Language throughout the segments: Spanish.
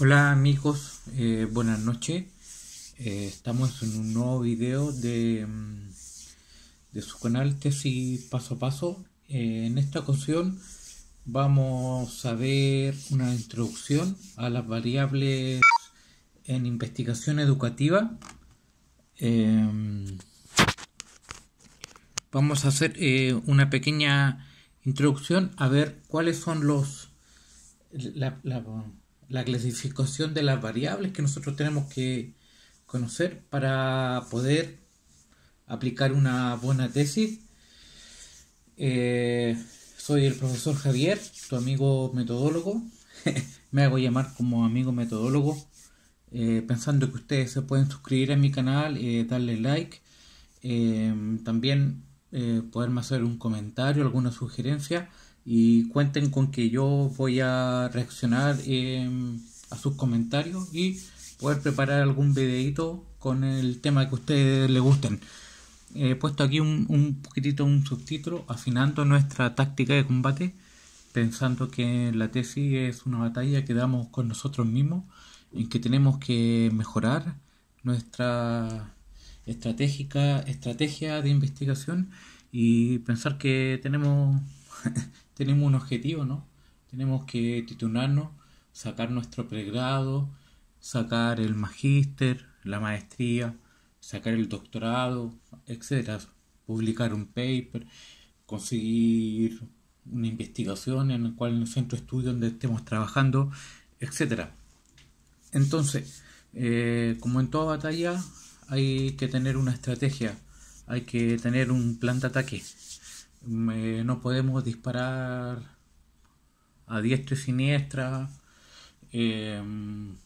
Hola amigos, eh, buenas noches. Eh, estamos en un nuevo video de, mm, de su canal Tesis Paso a Paso. Eh, en esta ocasión vamos a ver una introducción a las variables en investigación educativa. Em, vamos a hacer una pequeña introducción a ver cuáles son los... la, la clasificación de las variables que nosotros tenemos que conocer para poder aplicar una buena tesis. Eh, soy el profesor Javier, tu amigo metodólogo. Me hago llamar como amigo metodólogo, eh, pensando que ustedes se pueden suscribir a mi canal, y eh, darle like, también poderme hacer un comentario, alguna sugerencia y cuenten con que yo voy a reaccionar em, a sus comentarios y poder preparar algún videito con el tema que a ustedes les gusten. He puesto aquí un, un poquitito un subtítulo afinando nuestra táctica de combate, pensando que la tesis es una batalla que damos con nosotros mismos, en que tenemos que mejorar nuestra estratégica estrategia de investigación y pensar que tenemos tenemos un objetivo, ¿no? Tenemos que titularnos, sacar nuestro pregrado, sacar el magíster, la maestría, sacar el doctorado, etcétera, publicar un paper, conseguir una investigación en el cual el centro de estudio donde estemos trabajando, etcétera. Entonces, eh, como en toda batalla, hay que tener una estrategia, hay que tener un plan de ataque no podemos disparar a diestra y siniestra, em,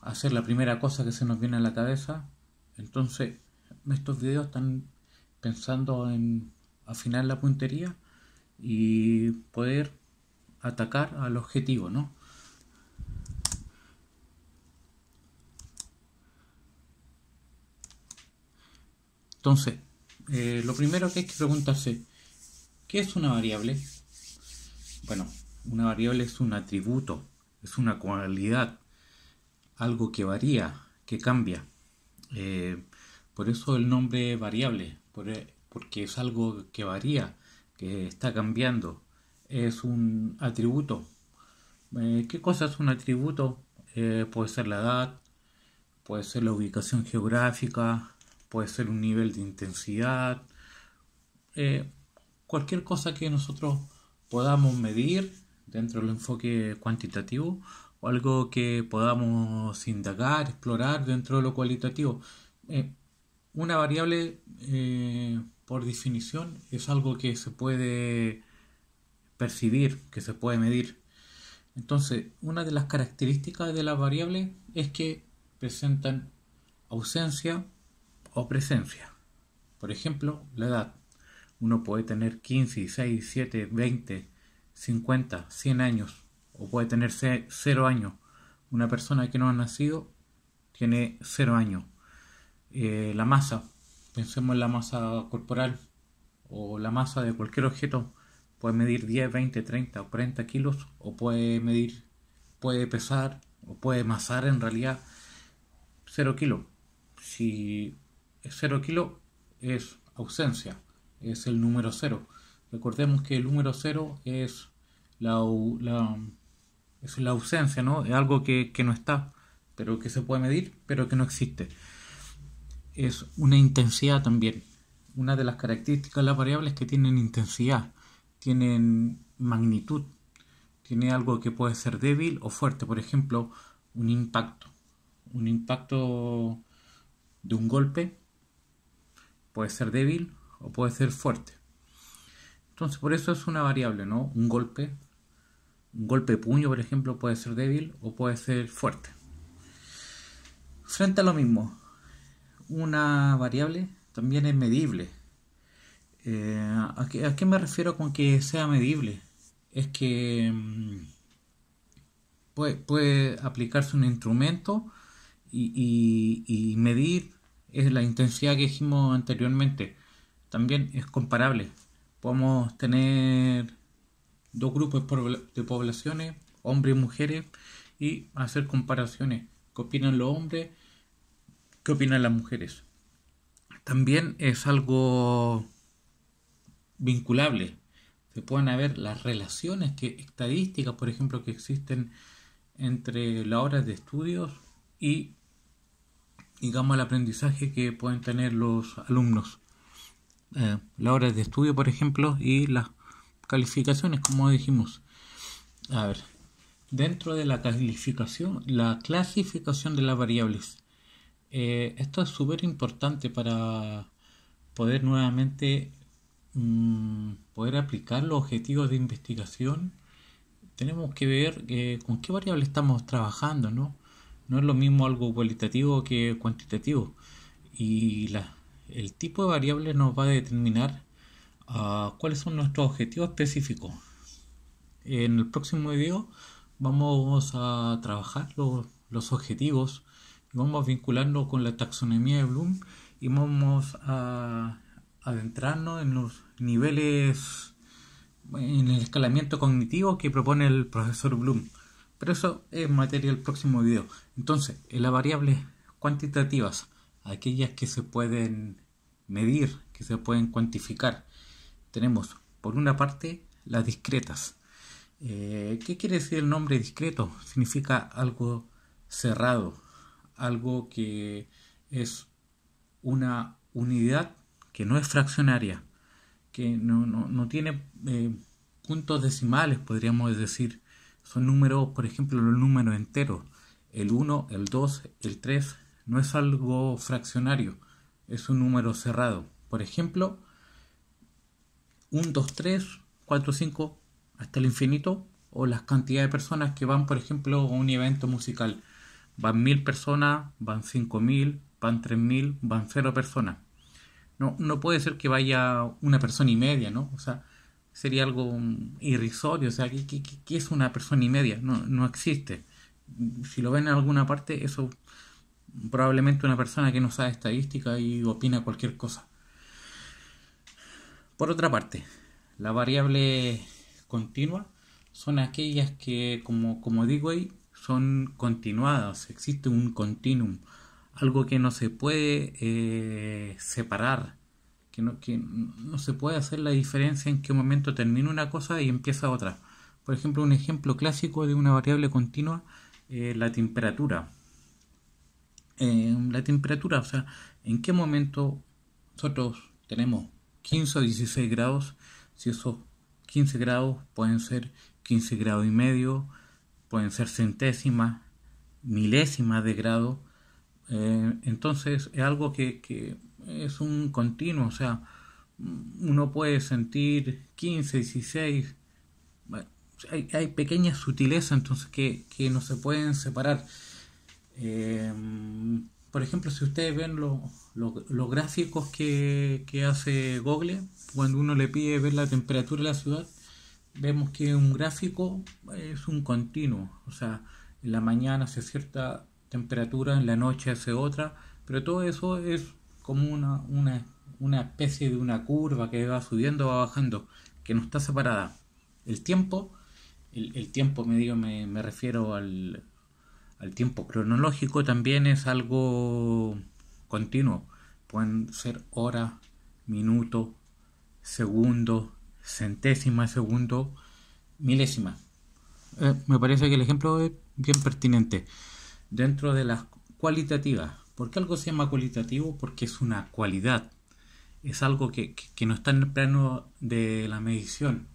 hacer la primera cosa que se nos viene a la cabeza. Entonces, estos videos están pensando en afinar la puntería y poder atacar al objetivo, ¿no? Entonces, eh, lo primero que hay que preguntarse, ¿Qué es una variable? Bueno, una variable es un atributo, es una cualidad, algo que varía, que cambia. Eh, por eso el nombre variable, e, porque es algo que varía, que está cambiando. Es un atributo. Eh, ¿Qué cosa es un atributo? Eh, puede ser la edad, puede ser la ubicación geográfica, puede ser un nivel de intensidad cualquier cosa que nosotros podamos medir dentro del enfoque cuantitativo o algo que podamos indagar, explorar dentro de lo cualitativo. Eh, una variable, eh, por definición, es algo que se puede percibir, que se puede medir. Entonces, una de las características de las variables es que presentan ausencia o presencia. Por ejemplo, la edad. Uno puede tener 15, 6, 7, 20, 50, 100 años o puede tener 0 años. Una persona que no ha nacido tiene 0 años. Eh, la masa, pensemos en la masa corporal o la masa de cualquier objeto, puede medir 10, 20, 30 o 40 kilos o puede medir, puede pesar o puede masar en realidad 0 kilos. Si es 0 kilos es ausencia, es el número 0. Recordemos que el número 0 es la, es la ausencia, ¿no? Es algo que, que no está, pero que se puede medir, pero que no existe. Es una intensidad también. Una de las características de las variables es que tienen intensidad, tienen magnitud, tiene algo que puede ser débil o fuerte, por ejemplo, un impacto. Un impacto de un golpe puede ser débil o puede ser fuerte. Entonces, por eso es una variable, ¿no? Un golpe, un golpe de puño, por ejemplo, puede ser débil o puede ser fuerte. Frente a lo mismo, una variable también es medible. Eh, ¿a, qué, me refiero con que sea medible? Es que mm, puede, aplicarse un instrumento y, y, y medir es la intensidad que dijimos anteriormente también es comparable. Podemos tener dos grupos de poblaciones, hombres y mujeres, y hacer comparaciones. ¿Qué opinan los hombres? ¿Qué opinan las mujeres? También es algo vinculable. Se pueden ver las relaciones que, estadísticas, por ejemplo, que existen entre las hora de estudios y, digamos, el aprendizaje que pueden tener los alumnos. Eh, la las horas de estudio, por ejemplo, y las calificaciones, como dijimos. A ver, dentro de la calificación, la clasificación de las variables. Eh, esto es súper importante para poder nuevamente mm, poder aplicar los objetivos de investigación. Tenemos que ver eh, con qué variable estamos trabajando, ¿no? No es lo mismo algo cualitativo que cuantitativo. Y la, el tipo de variable nos va a determinar ah, cuáles son nuestros objetivos específicos. En el próximo video vamos a trabajar los, objetivos y vamos a con la taxonomía de Bloom y vamos a adentrarnos en los niveles en el escalamiento cognitivo que propone el profesor Bloom. Pero eso es materia del próximo video. Entonces, en las variables cuantitativas aquellas que se pueden medir, que se pueden cuantificar. Tenemos, por una parte, las discretas. Eh, ¿Qué quiere decir el nombre discreto? Significa algo cerrado, algo que es una unidad que no es fraccionaria, que no, no, tiene eh, puntos decimales, podríamos decir. Son números, por ejemplo, los números enteros, el 1, el 2, el 3, no es algo fraccionario, es un número cerrado. Por ejemplo, 1, 2, 3, 4, 5, hasta el infinito, o las cantidades de personas que van, por ejemplo, a un evento musical. Van mil personas, van cinco mil, van tres mil, van cero personas. No, no puede ser que vaya una persona y media, ¿no? O sea, sería algo irrisorio. O sea, ¿qué, es una persona y media? No, no existe. Si lo ven en alguna parte, eso probablemente una persona que no sabe estadística y opina cualquier cosa. Por otra parte, las variables continuas son aquellas que, como, como digo ahí, son continuadas, existe un continuum, algo que no se puede eh, separar, que no, que no se puede hacer la diferencia en qué momento termina una cosa y empieza otra. Por ejemplo, un ejemplo clásico de una variable continua, es eh, la temperatura la temperatura, o sea, en qué momento nosotros tenemos 15 o 16 grados, si esos 15 grados pueden ser 15 grados y medio, pueden ser centésimas, milésimas de grado, eh, entonces es algo que, es un continuo, o sea, uno puede sentir 15, 16, hay, hay pequeñas sutilezas entonces que, que no se pueden separar. Em, por ejemplo, si ustedes ven los gráficos que, hace Google, cuando uno le pide ver la temperatura de la ciudad, vemos que un gráfico es un continuo. O sea, en la mañana hace cierta temperatura, en la noche hace otra, pero todo eso es como una, especie de una curva que va subiendo, va bajando, que no está separada. El tiempo, el, tiempo me, me refiero al, el tiempo cronológico también es algo continuo. Pueden ser hora, minuto, segundo, centésima, segundo, milésima. Eh, me parece que el ejemplo es bien pertinente. Dentro de las cualitativas, ¿por qué algo se llama cualitativo? Porque es una cualidad, es algo que, no está en el plano de la medición,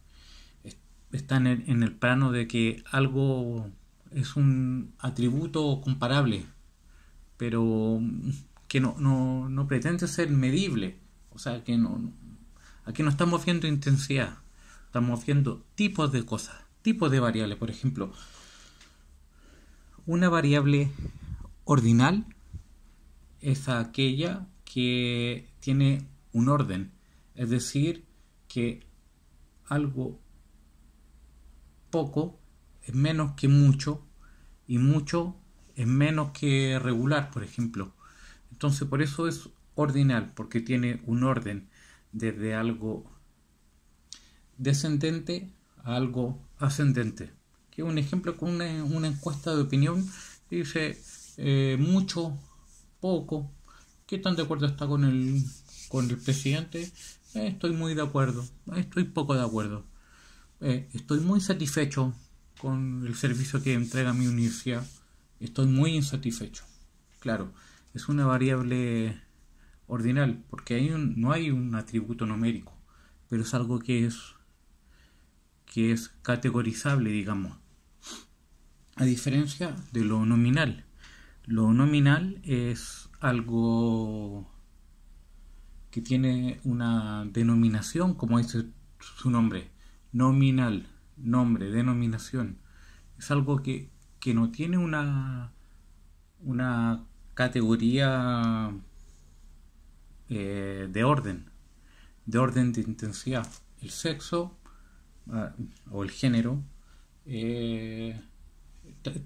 está en en el plano de que algo es un atributo comparable, pero que no, pretende ser medible. O sea, que no, aquí no estamos viendo intensidad, estamos viendo tipos de cosas, tipos de variables. Por ejemplo, una variable ordinal es aquella que tiene un orden, es decir, que algo poco es menos que mucho y mucho es menos que regular, por ejemplo. Entonces por eso es ordinal, porque tiene un orden desde algo descendente a algo ascendente. Que un ejemplo con una, encuesta de opinión dice eh, mucho, poco, ¿qué tan de acuerdo está con el, con el presidente? Eh, estoy muy de acuerdo, estoy poco de acuerdo, eh, estoy muy satisfecho, con el servicio que entrega mi universidad. Estoy muy insatisfecho. Claro, es una variable ordinal, porque no hay un atributo numérico, pero es algo que es, que es categorizable, digamos. A diferencia de lo nominal. Lo nominal es algo que tiene una denominación, como dice su nombre, nominal nombre, denominación. Es algo que, no tiene una, una categoría eh, de orden, de orden de intensidad. El sexo ah, o el género están eh,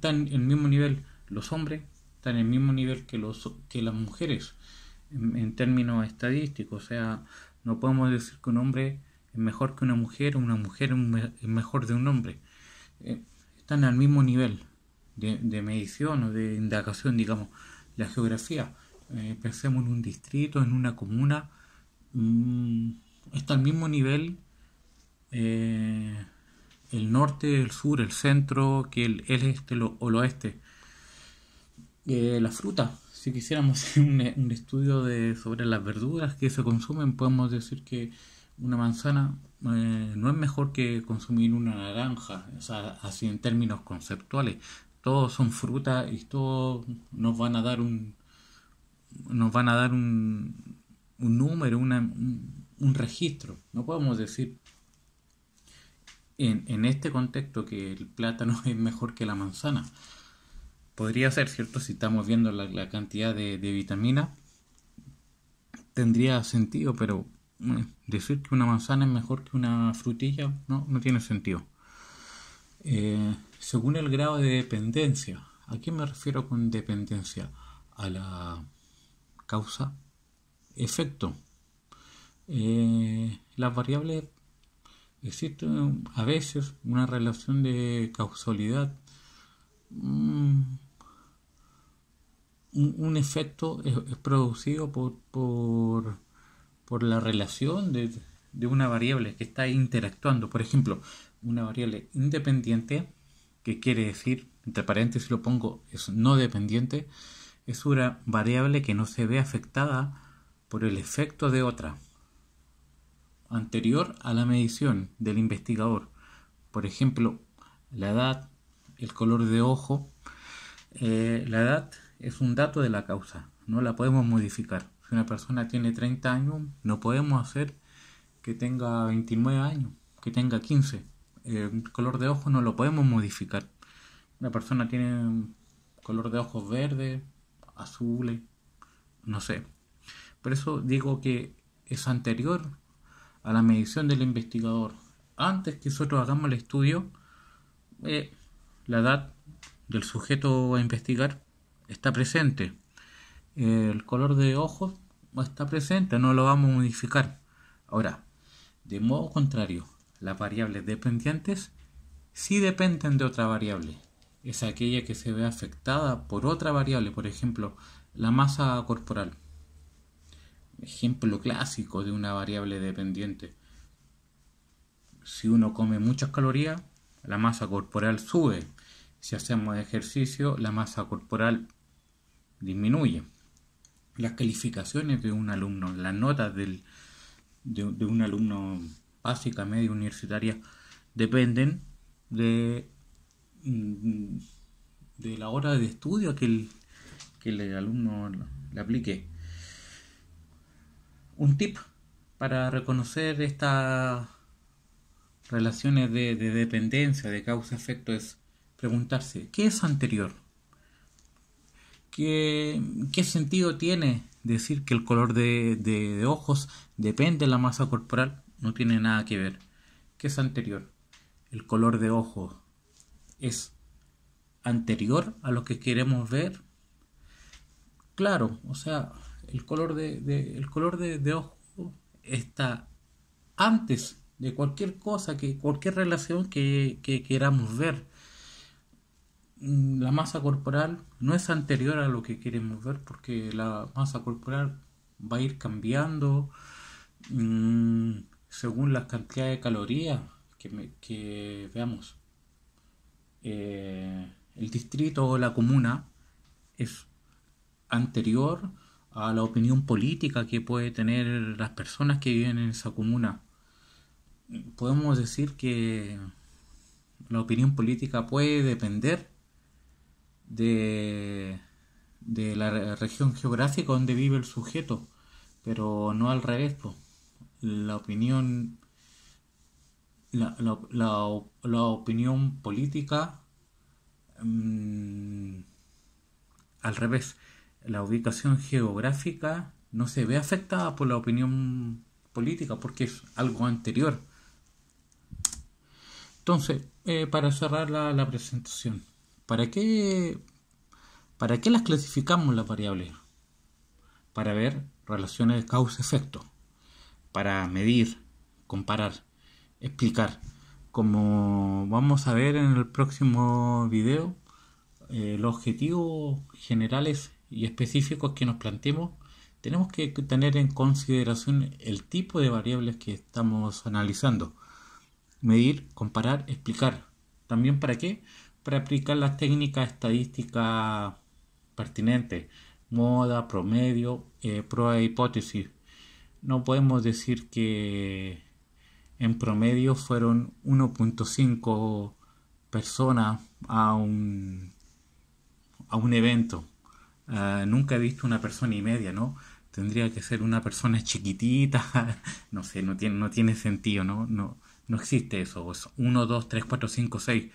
en el mismo nivel los hombres, están en el mismo nivel que, los, que las mujeres en, en términos estadísticos. O sea, no podemos decir que un hombre mejor que una mujer o una mujer es mejor de un hombre. Eh, están al mismo nivel de, medición o de indagación, digamos, la geografía. Eh, pensemos en un distrito, en una comuna, mm, está al mismo nivel eh, el norte, el sur, el centro, que el, este o el oeste. la fruta, si quisiéramos un, un estudio de, sobre las verduras que se consumen, podemos decir que una manzana eh, no es mejor que consumir una naranja, así en términos conceptuales. Todos son frutas y todos nos van a dar un nos van a dar un, número, una, un, registro. No podemos decir en, en este contexto que el plátano es mejor que la manzana. Podría ser, ¿cierto? Si estamos viendo la, cantidad de, de tendría sentido, pero eh, decir que una manzana es mejor que una frutilla no, tiene sentido. Eh, según el grado de dependencia, ¿a qué me refiero con dependencia? A la causa efecto. Eh, las variables existen a veces una relación de causalidad. Mm, un, efecto es, producido por por la relación de, una variable que está interactuando. Por ejemplo, una variable independiente, que quiere decir, entre paréntesis lo pongo, es no dependiente, es una variable que no se ve afectada por el efecto de otra anterior a la medición del investigador. Por ejemplo, la edad, el color de ojo. Eh, la edad es un dato de la causa, no la podemos modificar. Si una persona tiene 30 años, no podemos hacer que tenga 29 años, que tenga 15. El eh, color de ojos no lo podemos modificar. Una persona tiene color de ojos verde, azul, no sé. Por eso digo que es anterior a la medición del investigador. Antes que nosotros hagamos el estudio, eh, la edad del sujeto a investigar está presente. Eh, el color de ojos no está presente, no lo vamos a modificar. Ahora, de modo contrario, las variables dependientes sí dependen de otra variable. Es aquella que se ve afectada por otra variable, por ejemplo, la masa corporal. Ejemplo clásico de una variable dependiente. Si uno come muchas calorías, la masa corporal sube. Si hacemos ejercicio, la masa corporal disminuye las calificaciones de un alumno, las notas del, de, un alumno básica, media, universitaria, dependen de, mm, de la hora de estudio que el, que el alumno le aplique. Un tip para reconocer estas relaciones de dependencia, de causa-efecto, es preguntarse, ¿qué es anterior? ¿qué, sentido tiene decir que el color de, ojos depende de la masa corporal? No tiene nada que ver. ¿Qué es anterior? El color de ojos es anterior a lo que queremos ver. Claro, o sea, el color de, ojos el color de, está antes de cualquier cosa, que cualquier relación que queramos ver. Mm, la masa corporal no es anterior a lo que queremos ver porque la masa corporal va a ir cambiando mm, según la cantidad de calorías que, veamos. Eh, el distrito o la comuna es anterior a la opinión política que puede tener las personas que viven en esa comuna. Podemos decir que la opinión política puede depender de, de la región geográfica donde vive el sujeto, pero no al revés. La opinión la, opinión política mm, al revés. La ubicación geográfica no se ve afectada por la opinión política porque es algo anterior. Entonces, eh, para cerrar la presentación. ¿Para qué, para qué las clasificamos las variables? Para ver relaciones de causa-efecto, para medir, comparar, explicar. Como vamos a ver en el próximo video, eh, los objetivos generales y específicos que nos planteemos, tenemos que tener en consideración el tipo de variables que estamos analizando. Medir, comparar, explicar. ¿También para qué? para aplicar las técnicas estadísticas pertinentes, moda, promedio, eh, prueba de hipótesis. No podemos decir que en promedio fueron 1.5 personas a un, a un evento. Ah, nunca he visto una persona y media, ¿no? Tendría que ser una persona chiquitita, no sé, no tiene, no tiene sentido, ¿no? No, no existe eso, 1, 2, 3, 4, 5, 6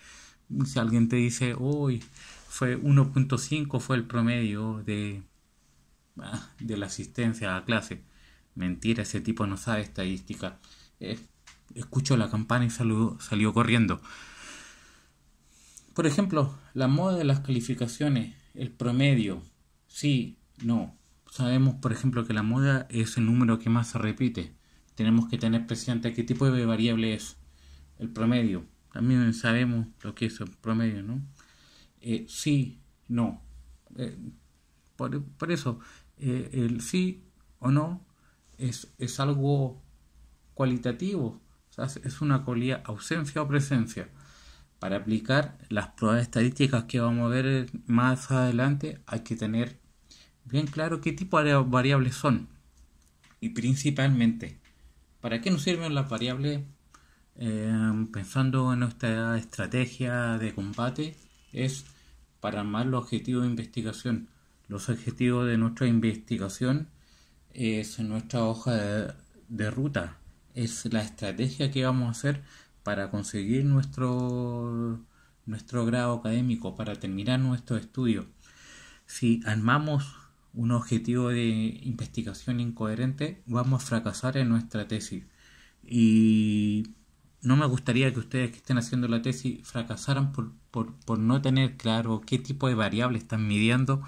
si alguien te dice, hoy fue 1.5, fue el promedio de, ah, de la asistencia a clase. Mentira, ese tipo no sabe estadística. Eh, escuchó la campana y saludo, salió corriendo. Por ejemplo, la moda de las calificaciones, el promedio, sí, no. Sabemos, por ejemplo, que la moda es el número que más se repite. Tenemos que tener presente qué tipo de variable es el promedio. También sabemos lo que es el promedio, ¿no? Eh, sí, no. Eh, por, eso, eh, el sí o no es, algo cualitativo, es una colía ausencia o presencia. Para aplicar las pruebas estadísticas que vamos a ver más adelante, hay que tener bien claro qué tipo de variables son. Y principalmente, ¿para qué nos sirven las variables Em, pensando en nuestra estrategia de combate, es para armar los objetivos de investigación. Los objetivos de nuestra investigación es nuestra hoja de, de ruta, es la estrategia que vamos a hacer para conseguir nuestro, nuestro grado académico, para terminar nuestro estudio. Si armamos un objetivo de investigación incoherente, vamos a fracasar en nuestra tesis. Y no me gustaría que ustedes que estén haciendo la tesis fracasaran por, por, por no tener claro qué tipo de variables están midiendo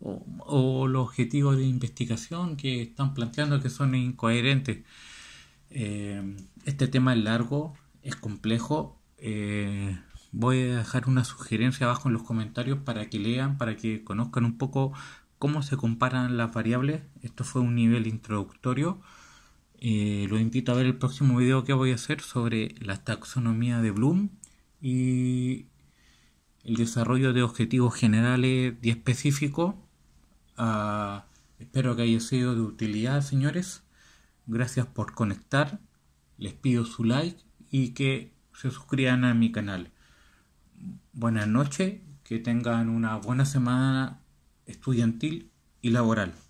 o, o, los objetivos de investigación que están planteando que son incoherentes. Eh, este tema es largo, es complejo. Eh, voy a dejar una sugerencia abajo en los comentarios para que lean, para que conozcan un poco cómo se comparan las variables. Esto fue un nivel introductorio. Eh, lo los invito a ver el próximo video que voy a hacer sobre la taxonomía de Bloom y el desarrollo de objetivos generales y específicos. Ah, espero que haya sido de utilidad, señores. Gracias por conectar. Les pido su like y que se suscriban a mi canal. Buenas noches, que tengan una buena semana estudiantil y laboral.